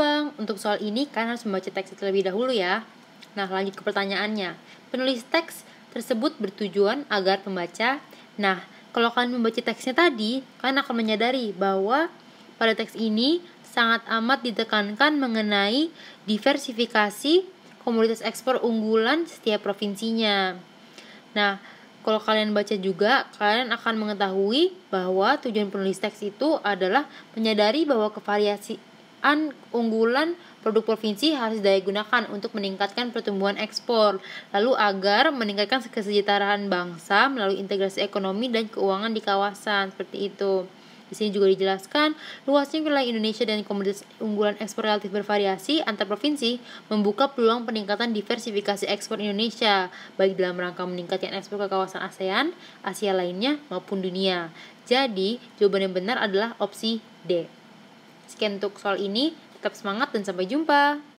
Bang, Untuk soal ini kalian harus membaca teks terlebih dahulu ya. Nah, lanjut ke pertanyaannya. Penulis teks tersebut bertujuan agar pembaca. Nah, kalau kalian membaca teksnya tadi, kalian akan menyadari bahwa pada teks ini sangat amat ditekankan mengenai diversifikasi komoditas ekspor unggulan setiap provinsinya. Nah, kalau kalian baca juga, kalian akan mengetahui bahwa tujuan penulis teks itu adalah menyadari bahwa kevariasi unggulan produk provinsi harus daya gunakan untuk meningkatkan pertumbuhan ekspor, lalu agar meningkatkan kesejahteraan bangsa melalui integrasi ekonomi dan keuangan di kawasan seperti itu. Di sini juga dijelaskan, luasnya wilayah Indonesia dan komoditas unggulan ekspor relatif bervariasi antar provinsi membuka peluang peningkatan diversifikasi ekspor Indonesia, baik dalam rangka meningkatkan ekspor ke kawasan ASEAN, Asia lainnya, maupun dunia. Jadi, jawaban yang benar adalah opsi D. Sekian untuk soal ini, tetap semangat dan sampai jumpa.